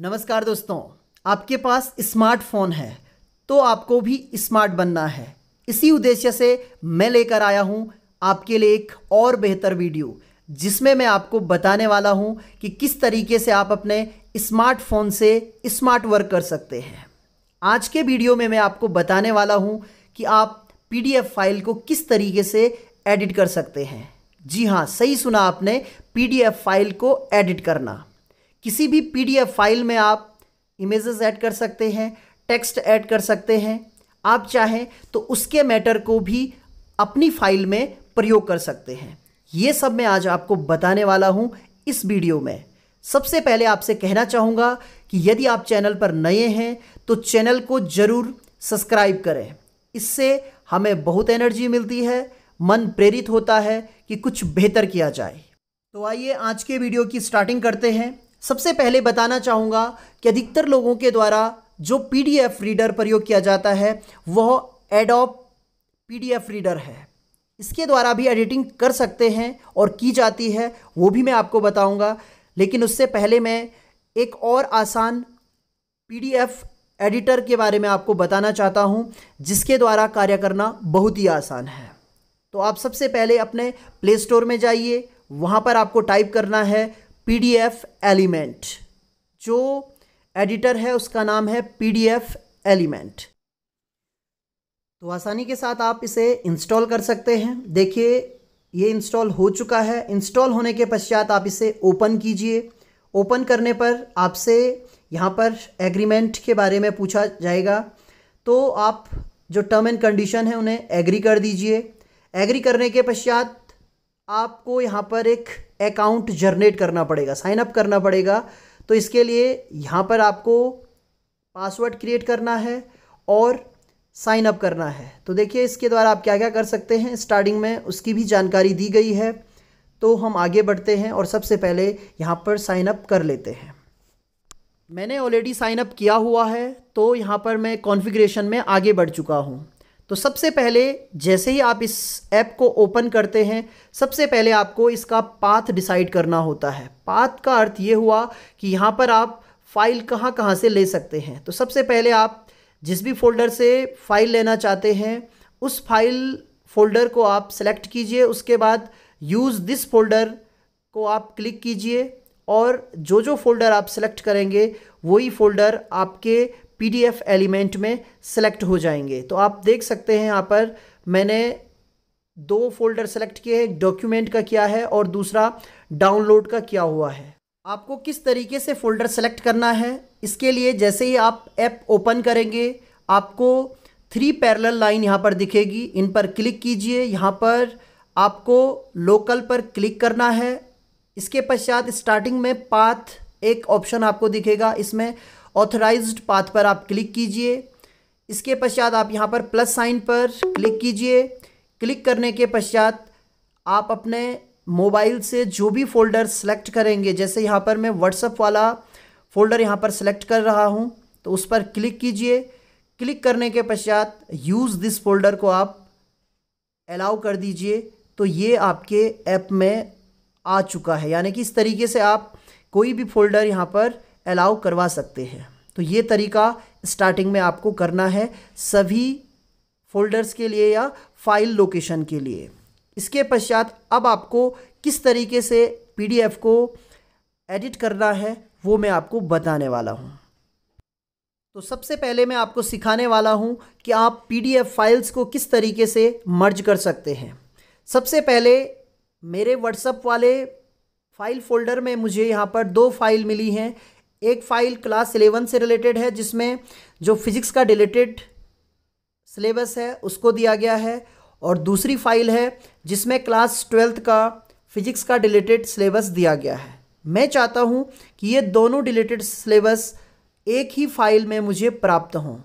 नमस्कार दोस्तों आपके पास स्मार्टफोन है तो आपको भी स्मार्ट बनना है इसी उद्देश्य से मैं लेकर आया हूँ आपके लिए एक और बेहतर वीडियो जिसमें मैं आपको बताने वाला हूँ कि किस तरीके से आप अपने स्मार्टफोन से स्मार्ट वर्क कर सकते हैं आज के वीडियो में मैं आपको बताने वाला हूँ कि आप पीडीएफ फाइल को किस तरीके से एडिट कर सकते हैं जी हाँ सही सुना आपने पीडीएफ फाइल को एडिट करना किसी भी पीडीएफ फाइल में आप इमेजेस ऐड कर सकते हैं टेक्स्ट ऐड कर सकते हैं आप चाहें तो उसके मैटर को भी अपनी फाइल में प्रयोग कर सकते हैं ये सब मैं आज आपको बताने वाला हूँ इस वीडियो में सबसे पहले आपसे कहना चाहूँगा कि यदि आप चैनल पर नए हैं तो चैनल को ज़रूर सब्सक्राइब करें इससे हमें बहुत एनर्जी मिलती है मन प्रेरित होता है कि कुछ बेहतर किया जाए तो आइए आज के वीडियो की स्टार्टिंग करते हैं सबसे पहले बताना चाहूँगा कि अधिकतर लोगों के द्वारा जो पीडीएफ रीडर प्रयोग किया जाता है वह एडोप पीडीएफ रीडर है इसके द्वारा भी एडिटिंग कर सकते हैं और की जाती है वो भी मैं आपको बताऊंगा लेकिन उससे पहले मैं एक और आसान पीडीएफ एडिटर के बारे में आपको बताना चाहता हूं जिसके द्वारा कार्य करना बहुत ही आसान है तो आप सबसे पहले अपने प्ले स्टोर में जाइए वहां पर आपको टाइप करना है पीडीएफ एलिमेंट जो एडिटर है उसका नाम है पीडीएफ एलिमेंट तो आसानी के साथ आप इसे इंस्टॉल कर सकते हैं देखिए ये इंस्टॉल हो चुका है इंस्टॉल होने के पश्चात आप इसे ओपन कीजिए ओपन करने पर आपसे यहाँ पर एग्रीमेंट के बारे में पूछा जाएगा तो आप जो टर्म एंड कंडीशन है उन्हें एग्री कर दीजिए एग्री करने के पश्चात आपको यहाँ पर एक अकाउंट जनरेट करना पड़ेगा साइन अप करना पड़ेगा तो इसके लिए यहाँ पर आपको पासवर्ड क्रिएट करना है और साइन अप करना है तो देखिए इसके द्वारा आप क्या क्या कर सकते हैं स्टार्टिंग में उसकी भी जानकारी दी गई है तो हम आगे बढ़ते हैं और सबसे पहले यहाँ पर साइन अप कर लेते हैं मैंने ऑलरेडी साइन अप किया हुआ है तो यहाँ पर मैं कॉन्फ़िगरेशन में आगे बढ़ चुका हूँ तो सबसे पहले जैसे ही आप इस ऐप को ओपन करते हैं सबसे पहले आपको इसका पाथ डिसाइड करना होता है पाथ का अर्थ ये हुआ कि यहाँ पर आप फाइल कहाँ कहाँ से ले सकते हैं तो सबसे पहले आप जिस भी फोल्डर से फाइल लेना चाहते हैं उस फाइल फोल्डर को आप सेलेक्ट कीजिए उसके बाद यूज़ दिस फोल्डर को आप क्लिक कीजिए और जो जो फोल्डर आप सेलेक्ट करेंगे वही फोल्डर आपके पीडीएफ एलिमेंट में सेलेक्ट हो जाएंगे तो आप देख सकते हैं यहाँ पर मैंने दो फोल्डर सेलेक्ट किए हैं एक डॉक्यूमेंट का किया है और दूसरा डाउनलोड का किया हुआ है आपको किस तरीके से फ़ोल्डर सेलेक्ट करना है इसके लिए जैसे ही आप ऐप ओपन करेंगे आपको थ्री पैरेलल लाइन यहाँ पर दिखेगी इन पर क्लिक कीजिए यहाँ पर आपको लोकल पर क्लिक करना है इसके पश्चात स्टार्टिंग में पाथ एक ऑप्शन आपको दिखेगा इसमें ऑथराइज्ड पाथ पर आप क्लिक कीजिए इसके पश्चात आप यहाँ पर प्लस साइन पर क्लिक कीजिए क्लिक करने के पश्चात आप अपने मोबाइल से जो भी फोल्डर सेलेक्ट करेंगे जैसे यहाँ पर मैं व्हाट्सअप वाला फोल्डर यहाँ पर सेलेक्ट कर रहा हूँ तो उस पर क्लिक कीजिए क्लिक करने के पश्चात यूज़ दिस फोल्डर को आप अलाउ कर दीजिए तो ये आपके ऐप में आ चुका है यानी कि इस तरीके से आप कोई भी फोल्डर यहाँ पर अलाउ करवा सकते हैं तो ये तरीका स्टार्टिंग में आपको करना है सभी फोल्डर्स के लिए या फाइल लोकेशन के लिए इसके पश्चात अब आपको किस तरीके से पीडीएफ को एडिट करना है वो मैं आपको बताने वाला हूँ तो सबसे पहले मैं आपको सिखाने वाला हूँ कि आप पीडीएफ फाइल्स को किस तरीके से मर्ज कर सकते हैं सबसे पहले मेरे व्हाट्सअप वाले फाइल फोल्डर में मुझे यहाँ पर दो फाइल मिली हैं एक फाइल क्लास इलेवन से रिलेटेड है जिसमें जो फिज़िक्स का रिलेटेड सिलेबस है उसको दिया गया है और दूसरी फाइल है जिसमें क्लास ट्वेल्थ का फिज़िक्स का रिलेटेड सिलेबस दिया गया है मैं चाहता हूँ कि ये दोनों रिलेटेड सिलेबस एक ही फाइल में मुझे प्राप्त हों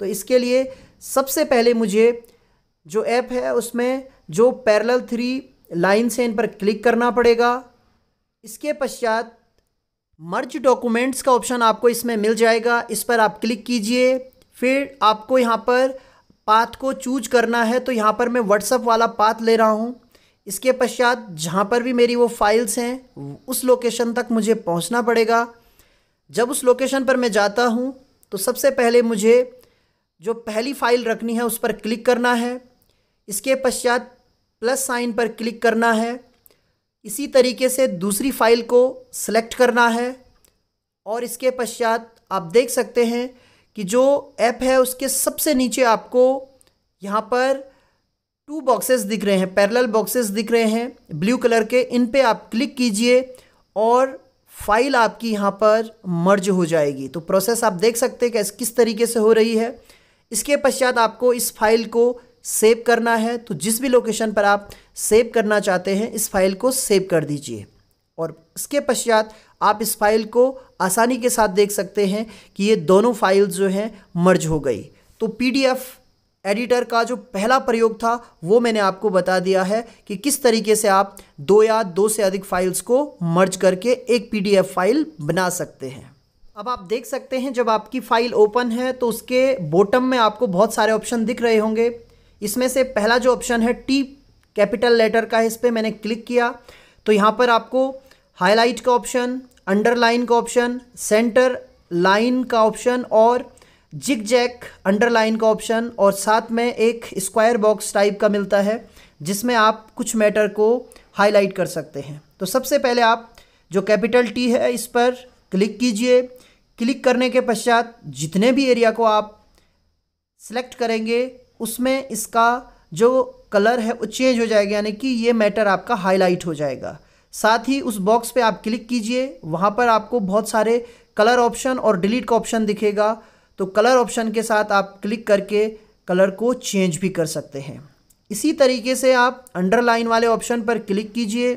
तो इसके लिए सबसे पहले मुझे जो ऐप है उसमें जो पैरेलल थ्री लाइन से इन पर क्लिक करना पड़ेगा इसके पश्चात मर्ज डॉक्यूमेंट्स का ऑप्शन आपको इसमें मिल जाएगा इस पर आप क्लिक कीजिए फिर आपको यहाँ पर पाथ को चूज करना है तो यहाँ पर मैं व्हाट्सअप वाला पाथ ले रहा हूँ इसके पश्चात जहाँ पर भी मेरी वो फाइल्स हैं उस लोकेशन तक मुझे पहुँचना पड़ेगा जब उस लोकेशन पर मैं जाता हूँ तो सबसे पहले मुझे जो पहली फ़ाइल रखनी है उस पर क्लिक करना है इसके पश्चात प्लस साइन पर क्लिक करना है इसी तरीके से दूसरी फाइल को सिलेक्ट करना है और इसके पश्चात आप देख सकते हैं कि जो ऐप है उसके सबसे नीचे आपको यहाँ पर टू बॉक्सेस दिख रहे हैं पैरेलल बॉक्सेस दिख रहे हैं ब्लू कलर के इन पे आप क्लिक कीजिए और फाइल आपकी यहाँ पर मर्ज हो जाएगी तो प्रोसेस आप देख सकते हैं कि किस तरीके से हो रही है इसके पश्चात आपको इस फाइल को सेव करना है तो जिस भी लोकेशन पर आप सेव करना चाहते हैं इस फाइल को सेव कर दीजिए और इसके पश्चात आप इस फाइल को आसानी के साथ देख सकते हैं कि ये दोनों फाइल्स जो हैं मर्ज हो गई तो पीडीएफ एडिटर का जो पहला प्रयोग था वो मैंने आपको बता दिया है कि किस तरीके से आप दो या दो से अधिक फाइल्स को मर्ज करके एक पीडीएफ फाइल बना सकते हैं अब आप देख सकते हैं जब आपकी फ़ाइल ओपन है तो उसके बॉटम में आपको बहुत सारे ऑप्शन दिख रहे होंगे इसमें से पहला जो ऑप्शन है टी कैपिटल लेटर का है इस पर मैंने क्लिक किया तो यहाँ पर आपको हाईलाइट का ऑप्शन अंडरलाइन का ऑप्शन सेंटर लाइन का ऑप्शन और जिग जैक अंडरलाइन का ऑप्शन और साथ में एक स्क्वायर बॉक्स टाइप का मिलता है जिसमें आप कुछ मैटर को हाईलाइट कर सकते हैं तो सबसे पहले आप जो कैपिटल टी है इस पर क्लिक कीजिए क्लिक करने के पश्चात जितने भी एरिया को आप सेलेक्ट करेंगे उसमें इसका जो कलर है वो चेंज हो जाएगा यानी कि ये मैटर आपका हाईलाइट हो जाएगा साथ ही उस बॉक्स पे आप क्लिक कीजिए वहाँ पर आपको बहुत सारे कलर ऑप्शन और डिलीट का ऑप्शन दिखेगा तो कलर ऑप्शन के साथ आप क्लिक करके कलर को चेंज भी कर सकते हैं इसी तरीके से आप अंडरलाइन वाले ऑप्शन पर क्लिक कीजिए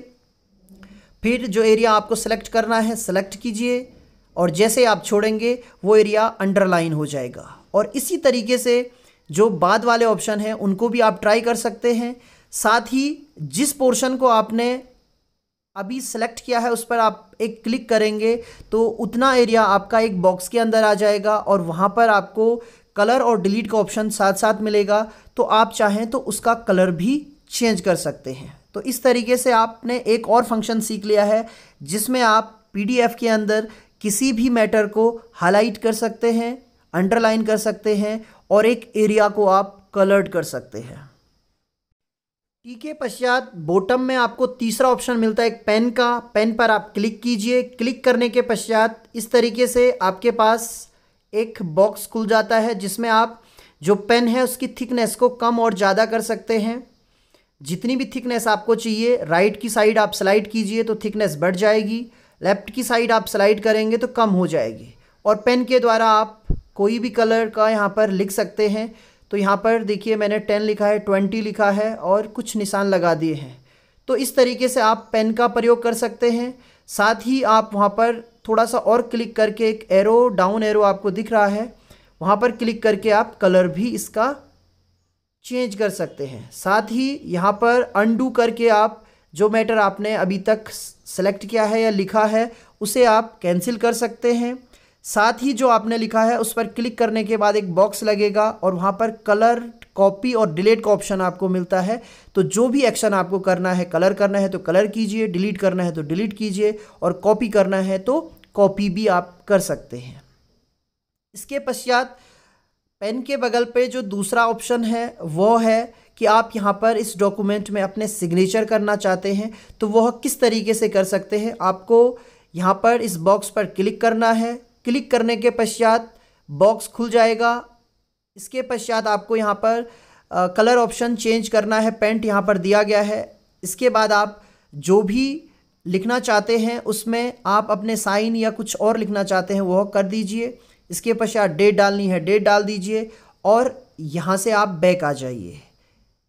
फिर जो एरिया आपको सेलेक्ट करना है सेलेक्ट कीजिए और जैसे आप छोड़ेंगे वो एरिया अंडरलाइन हो जाएगा और इसी तरीके से जो बाद वाले ऑप्शन हैं उनको भी आप ट्राई कर सकते हैं साथ ही जिस पोर्शन को आपने अभी सेलेक्ट किया है उस पर आप एक क्लिक करेंगे तो उतना एरिया आपका एक बॉक्स के अंदर आ जाएगा और वहाँ पर आपको कलर और डिलीट का ऑप्शन साथ साथ मिलेगा तो आप चाहें तो उसका कलर भी चेंज कर सकते हैं तो इस तरीके से आपने एक और फंक्शन सीख लिया है जिसमें आप पी के अंदर किसी भी मैटर को हाईलाइट कर सकते हैं अंडरलाइन कर सकते हैं और एक एरिया को आप कलर्ड कर सकते हैं टी के पश्चात बॉटम में आपको तीसरा ऑप्शन मिलता है एक पेन का पेन पर आप क्लिक कीजिए क्लिक करने के पश्चात इस तरीके से आपके पास एक बॉक्स खुल जाता है जिसमें आप जो पेन है उसकी थिकनेस को कम और ज़्यादा कर सकते हैं जितनी भी थिकनेस आपको चाहिए राइट की साइड आप स्लाइड कीजिए तो थिकनेस बढ़ जाएगी लेफ़्ट की साइड आप स्लाइड करेंगे तो कम हो जाएगी और पेन के द्वारा आप कोई भी कलर का यहाँ पर लिख सकते हैं तो यहाँ पर देखिए मैंने टेन लिखा है ट्वेंटी लिखा है और कुछ निशान लगा दिए हैं तो इस तरीके से आप पेन का प्रयोग कर सकते हैं साथ ही आप वहाँ पर थोड़ा सा और क्लिक करके एक एरो डाउन एरो आपको दिख रहा है वहाँ पर क्लिक करके आप कलर भी इसका चेंज कर सकते हैं साथ ही यहाँ पर अनडू करके आप जो मैटर आपने अभी तक सेलेक्ट किया है या लिखा है उसे आप कैंसिल कर सकते हैं साथ ही जो आपने लिखा है उस पर क्लिक करने के बाद एक बॉक्स लगेगा और वहाँ पर कलर कॉपी और डिलीट का ऑप्शन आपको मिलता है तो जो भी एक्शन आपको करना है कलर करना है तो कलर कीजिए डिलीट करना है तो डिलीट कीजिए और कॉपी करना है तो कॉपी भी आप कर सकते हैं इसके पश्चात पेन के बगल पे जो दूसरा ऑप्शन है वो है कि आप यहाँ पर इस डॉक्यूमेंट में अपने सिग्नेचर करना चाहते हैं तो वह किस तरीके से कर सकते हैं आपको यहाँ पर इस बॉक्स पर क्लिक करना है क्लिक करने के पश्चात बॉक्स खुल जाएगा इसके पश्चात आपको यहाँ पर आ, कलर ऑप्शन चेंज करना है पेंट यहाँ पर दिया गया है इसके बाद आप जो भी लिखना चाहते हैं उसमें आप अपने साइन या कुछ और लिखना चाहते हैं वह कर दीजिए इसके पश्चात डेट डालनी है डेट डाल दीजिए और यहाँ से आप बैक आ जाइए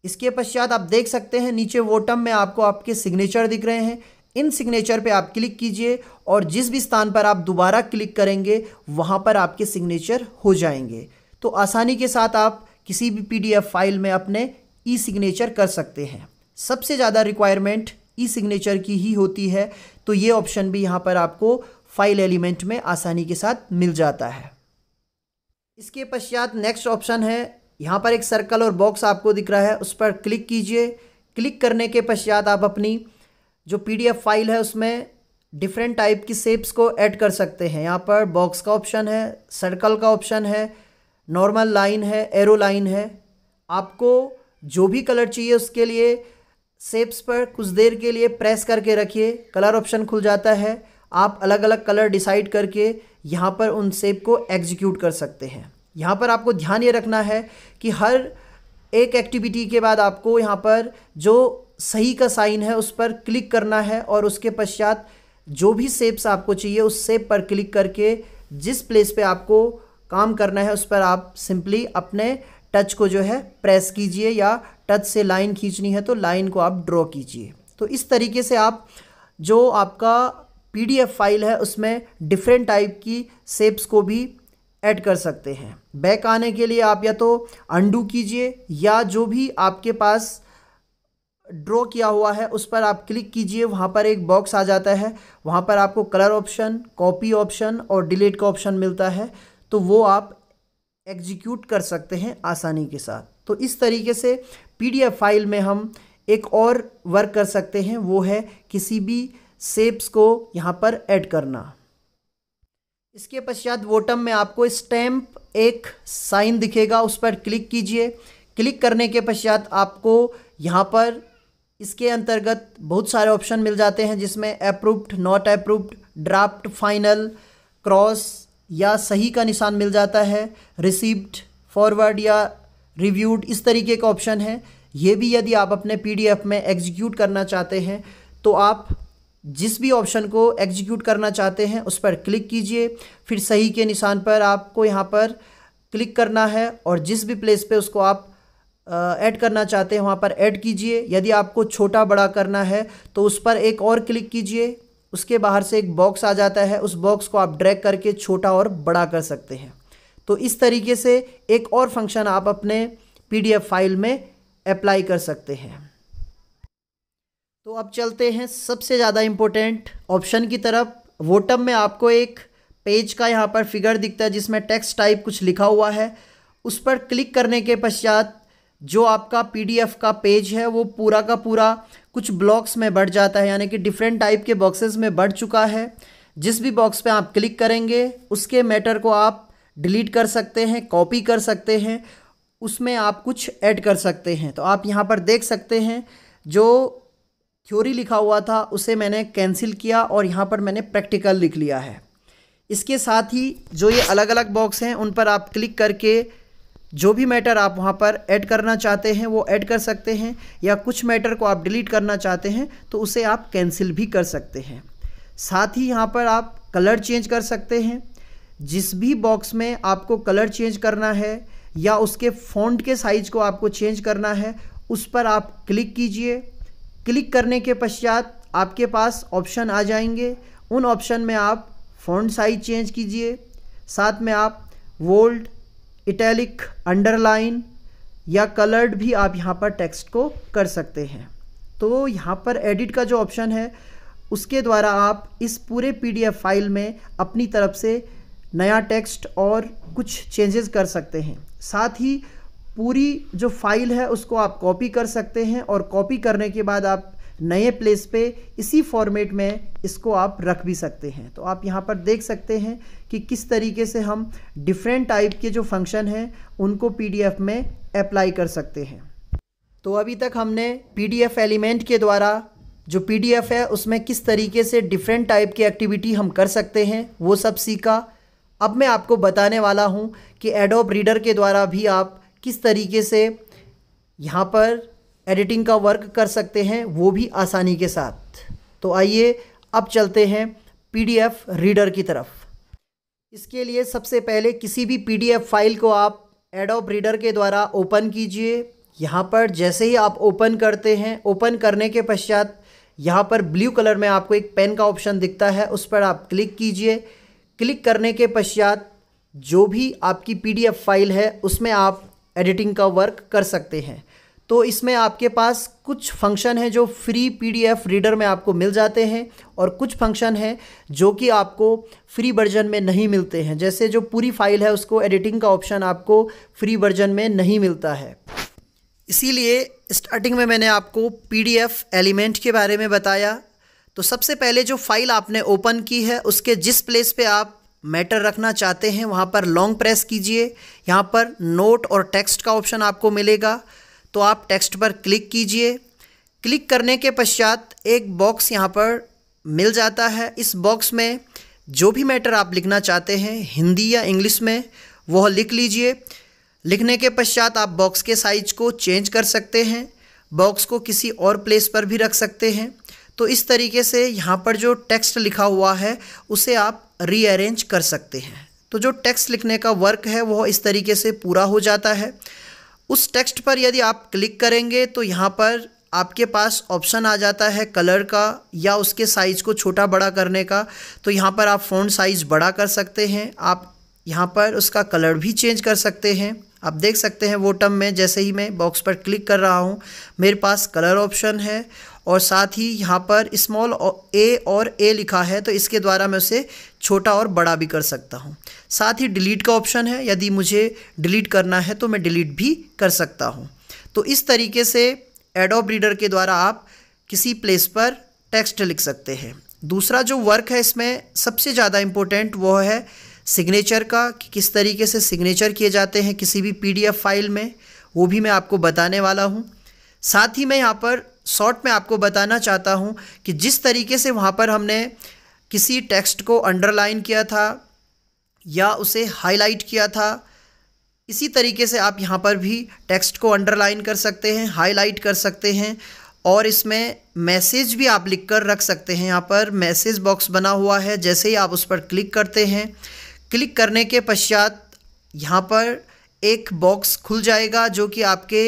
इसके पश्चात आप देख सकते हैं नीचे वोटम में आपको आपके सिग्नेचर दिख रहे हैं इन सिग्नेचर पे आप क्लिक कीजिए और जिस भी स्थान पर आप दोबारा क्लिक करेंगे वहाँ पर आपके सिग्नेचर हो जाएंगे तो आसानी के साथ आप किसी भी पीडीएफ फाइल में अपने ई सिग्नेचर कर सकते हैं सबसे ज़्यादा रिक्वायरमेंट ई सिग्नेचर की ही होती है तो ये ऑप्शन भी यहाँ पर आपको फाइल एलिमेंट में आसानी के साथ मिल जाता है इसके पश्चात नेक्स्ट ऑप्शन है यहाँ पर एक सर्कल और बॉक्स आपको दिख रहा है उस पर क्लिक कीजिए क्लिक करने के पश्चात आप अपनी जो पीडीएफ फाइल है उसमें डिफरेंट टाइप की सेप्स को ऐड कर सकते हैं यहाँ पर बॉक्स का ऑप्शन है सर्कल का ऑप्शन है नॉर्मल लाइन है एरो लाइन है आपको जो भी कलर चाहिए उसके लिए सेप्स पर कुछ देर के लिए प्रेस करके रखिए कलर ऑप्शन खुल जाता है आप अलग अलग कलर डिसाइड करके यहाँ पर उन सेप को एग्जीक्यूट कर सकते हैं यहाँ पर आपको ध्यान ये रखना है कि हर एक एक्टिविटी के बाद आपको यहाँ पर जो सही का साइन है उस पर क्लिक करना है और उसके पश्चात जो भी सेप्स आपको चाहिए उस सेप पर क्लिक करके जिस प्लेस पे आपको काम करना है उस पर आप सिंपली अपने टच को जो है प्रेस कीजिए या टच से लाइन खींचनी है तो लाइन को आप ड्रॉ कीजिए तो इस तरीके से आप जो आपका पीडीएफ फाइल है उसमें डिफरेंट टाइप की सेप्स को भी ऐड कर सकते हैं बैक आने के लिए आप या तो अंडू कीजिए या जो भी आपके पास ड्रॉ किया हुआ है उस पर आप क्लिक कीजिए वहाँ पर एक बॉक्स आ जाता है वहाँ पर आपको कलर ऑप्शन कॉपी ऑप्शन और डिलीट का ऑप्शन मिलता है तो वो आप एग्जीक्यूट कर सकते हैं आसानी के साथ तो इस तरीके से पीडीएफ फाइल में हम एक और वर्क कर सकते हैं वो है किसी भी सेप्स को यहाँ पर ऐड करना इसके पश्चात वोटम में आपको स्टैम्प एक साइन दिखेगा उस पर क्लिक कीजिए क्लिक करने के पश्चात आपको यहाँ पर इसके अंतर्गत बहुत सारे ऑप्शन मिल जाते हैं जिसमें approved not approved draft final cross या सही का निशान मिल जाता है रिसीव्ड फॉरवर्ड या रिव्यूड इस तरीके का ऑप्शन है ये भी यदि आप अपने पीडीएफ में एग्जीक्यूट करना चाहते हैं तो आप जिस भी ऑप्शन को एग्जीक्यूट करना चाहते हैं उस पर क्लिक कीजिए फिर सही के निशान पर आपको यहाँ पर क्लिक करना है और जिस भी प्लेस पे उसको आप ऐड करना चाहते हैं वहाँ पर ऐड कीजिए यदि आपको छोटा बड़ा करना है तो उस पर एक और क्लिक कीजिए उसके बाहर से एक बॉक्स आ जाता है उस बॉक्स को आप ड्रैग करके छोटा और बड़ा कर सकते हैं तो इस तरीके से एक और फंक्शन आप अपने पीडीएफ फाइल में अप्लाई कर सकते हैं तो अब चलते हैं सबसे ज़्यादा इम्पोर्टेंट ऑप्शन की तरफ वोटम में आपको एक पेज का यहाँ पर फिगर दिखता है जिसमें टेक्स्ट टाइप कुछ लिखा हुआ है उस पर क्लिक करने के पश्चात जो आपका पी का पेज है वो पूरा का पूरा कुछ ब्लॉक्स में बढ़ जाता है यानी कि डिफरेंट टाइप के बॉक्सेस में बढ़ चुका है जिस भी बॉक्स पे आप क्लिक करेंगे उसके मैटर को आप डिलीट कर सकते हैं कॉपी कर सकते हैं उसमें आप कुछ ऐड कर सकते हैं तो आप यहाँ पर देख सकते हैं जो थ्योरी लिखा हुआ था उसे मैंने कैंसिल किया और यहाँ पर मैंने प्रैक्टिकल लिख लिया है इसके साथ ही जो ये अलग अलग बॉक्स हैं उन पर आप क्लिक करके जो भी मैटर आप वहाँ पर ऐड करना चाहते हैं वो ऐड कर सकते हैं या कुछ मैटर को आप डिलीट करना चाहते हैं तो उसे आप कैंसिल भी कर सकते हैं साथ ही यहाँ पर आप कलर चेंज कर सकते हैं जिस भी बॉक्स में आपको कलर चेंज करना है या उसके फ़ॉन्ट के साइज़ को आपको चेंज करना है उस पर आप क्लिक कीजिए क्लिक करने के पश्चात आपके पास ऑप्शन आ जाएंगे उन ऑप्शन में आप फ़ॉन्ट साइज चेंज कीजिए साथ में आप वोल्ड इटैलिक अंडरलाइन या कलर्ड भी आप यहाँ पर टेक्स्ट को कर सकते हैं तो यहाँ पर एडिट का जो ऑप्शन है उसके द्वारा आप इस पूरे पीडीएफ फाइल में अपनी तरफ से नया टेक्स्ट और कुछ चेंजेस कर सकते हैं साथ ही पूरी जो फाइल है उसको आप कॉपी कर सकते हैं और कॉपी करने के बाद आप नए प्लेस पे इसी फॉर्मेट में इसको आप रख भी सकते हैं तो आप यहाँ पर देख सकते हैं कि किस तरीके से हम डिफरेंट टाइप के जो फंक्शन हैं उनको पीडीएफ में अप्लाई कर सकते हैं तो अभी तक हमने पीडीएफ एलिमेंट के द्वारा जो पीडीएफ है उसमें किस तरीके से डिफरेंट टाइप की एक्टिविटी हम कर सकते हैं वो सब सीखा अब मैं आपको बताने वाला हूँ कि एडोप रीडर के द्वारा भी आप किस तरीके से यहाँ पर एडिटिंग का वर्क कर सकते हैं वो भी आसानी के साथ तो आइए अब चलते हैं पीडीएफ रीडर की तरफ इसके लिए सबसे पहले किसी भी पीडीएफ फाइल को आप एडोब रीडर के द्वारा ओपन कीजिए यहाँ पर जैसे ही आप ओपन करते हैं ओपन करने के पश्चात यहाँ पर ब्लू कलर में आपको एक पेन का ऑप्शन दिखता है उस पर आप क्लिक कीजिए क्लिक करने के पश्चात जो भी आपकी पीडीएफ फाइल है उसमें आप एडिटिंग का वर्क कर सकते हैं तो इसमें आपके पास कुछ फंक्शन हैं जो फ्री पीडीएफ रीडर में आपको मिल जाते हैं और कुछ फंक्शन हैं जो कि आपको फ्री वर्जन में नहीं मिलते हैं जैसे जो पूरी फाइल है उसको एडिटिंग का ऑप्शन आपको फ्री वर्जन में नहीं मिलता है इसीलिए स्टार्टिंग में मैंने आपको पीडीएफ एलिमेंट के बारे में बताया तो सबसे पहले जो फाइल आपने ओपन की है उसके जिस प्लेस पे आप मैटर रखना चाहते हैं वहाँ पर लॉन्ग प्रेस कीजिए यहाँ पर नोट और टेक्स्ट का ऑप्शन आपको मिलेगा तो आप टेक्स्ट पर क्लिक कीजिए क्लिक करने के पश्चात एक बॉक्स यहाँ पर मिल जाता है इस बॉक्स में जो भी मैटर आप लिखना चाहते हैं हिंदी या इंग्लिश में वह लिख लीजिए लिखने के पश्चात आप बॉक्स के साइज को चेंज कर सकते हैं बॉक्स को किसी और प्लेस पर भी रख सकते हैं तो इस तरीके से यहाँ पर जो टेक्स्ट लिखा हुआ है उसे आप रीअरेंज कर सकते हैं तो जो टेक्स्ट लिखने का वर्क है वह इस तरीके से पूरा हो जाता है उस टेक्स्ट पर यदि आप क्लिक करेंगे तो यहाँ पर आपके पास ऑप्शन आ जाता है कलर का या उसके साइज़ को छोटा बड़ा करने का तो यहाँ पर आप फ़ोन साइज़ बड़ा कर सकते हैं आप यहाँ पर उसका कलर भी चेंज कर सकते हैं आप देख सकते हैं वो टर्म में जैसे ही मैं बॉक्स पर क्लिक कर रहा हूँ मेरे पास कलर ऑप्शन है और साथ ही यहाँ पर स्मॉल ए और ए लिखा है तो इसके द्वारा मैं उसे छोटा और बड़ा भी कर सकता हूँ साथ ही डिलीट का ऑप्शन है यदि मुझे डिलीट करना है तो मैं डिलीट भी कर सकता हूँ तो इस तरीके से एडोब रीडर के द्वारा आप किसी प्लेस पर टेक्स्ट लिख सकते हैं दूसरा जो वर्क है इसमें सबसे ज़्यादा इम्पोर्टेंट वो है सिग्नेचर का कि किस तरीके से सिग्नेचर किए जाते हैं किसी भी पीडीएफ फाइल में वो भी मैं आपको बताने वाला हूँ साथ ही मैं यहाँ पर शॉर्ट में आपको बताना चाहता हूँ कि जिस तरीके से वहाँ पर हमने किसी टेक्स्ट को अंडरलाइन किया था या उसे हाईलाइट किया था इसी तरीके से आप यहाँ पर भी टेक्स्ट को अंडरलाइन कर सकते हैं हाईलाइट कर सकते हैं और इसमें मैसेज भी आप लिख कर रख सकते हैं यहाँ पर मैसेज बॉक्स बना हुआ है जैसे ही आप उस पर क्लिक करते हैं क्लिक करने के पश्चात यहाँ पर एक बॉक्स खुल जाएगा जो कि आपके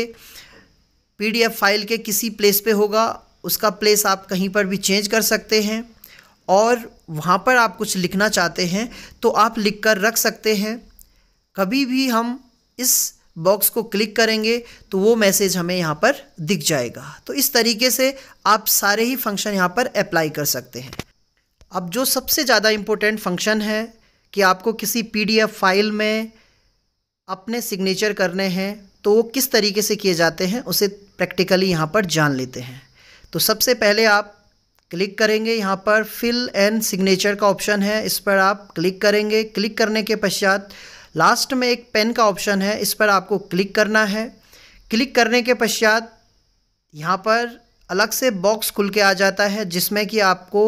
पीडीएफ फाइल के किसी प्लेस पे होगा उसका प्लेस आप कहीं पर भी चेंज कर सकते हैं और वहाँ पर आप कुछ लिखना चाहते हैं तो आप लिख कर रख सकते हैं कभी भी हम इस बॉक्स को क्लिक करेंगे तो वो मैसेज हमें यहाँ पर दिख जाएगा तो इस तरीके से आप सारे ही फंक्शन यहाँ पर अप्लाई कर सकते हैं अब जो सबसे ज़्यादा इम्पोर्टेंट फंक्शन है कि आपको किसी पीडीएफ फाइल में अपने सिग्नेचर करने हैं तो वो किस तरीके से किए जाते हैं उसे प्रैक्टिकली यहाँ पर जान लेते हैं तो सबसे पहले आप क्लिक करेंगे यहाँ पर फिल एंड सिग्नेचर का ऑप्शन है इस पर आप क्लिक करेंगे क्लिक करने के पश्चात लास्ट में एक पेन का ऑप्शन है इस पर आपको क्लिक करना है क्लिक करने के पश्चात यहाँ पर अलग से बॉक्स खुल के आ जाता है जिसमें कि आपको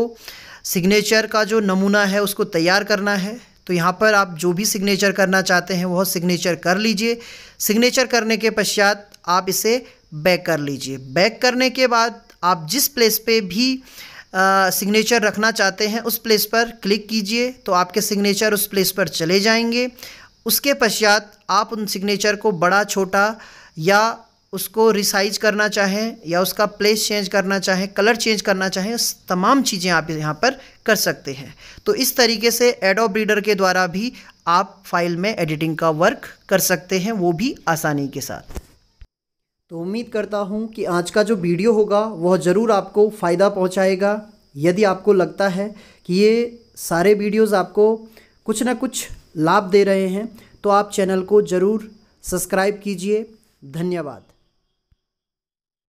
सिग्नेचर का जो नमूना है उसको तैयार करना है तो यहाँ पर आप जो भी सिग्नेचर करना चाहते हैं वह सिग्नेचर कर लीजिए सिग्नेचर करने के पश्चात आप इसे बैक कर लीजिए बैक करने के बाद आप जिस प्लेस पे भी सिग्नेचर रखना चाहते हैं उस प्लेस पर क्लिक कीजिए तो आपके सिग्नेचर उस प्लेस पर चले जाएंगे उसके पश्चात आप उन सिग्नेचर को बड़ा छोटा या उसको रिसाइज करना चाहें या उसका प्लेस चेंज करना चाहें कलर चेंज करना चाहें तमाम चीज़ें आप यहाँ पर कर सकते हैं तो इस तरीके से एडो ब्रीडर के द्वारा भी आप फाइल में एडिटिंग का वर्क कर सकते हैं वो भी आसानी के साथ तो उम्मीद करता हूँ कि आज का जो वीडियो होगा वह ज़रूर आपको फ़ायदा पहुँचाएगा यदि आपको लगता है कि ये सारे वीडियोस आपको कुछ ना कुछ लाभ दे रहे हैं तो आप चैनल को ज़रूर सब्सक्राइब कीजिए धन्यवाद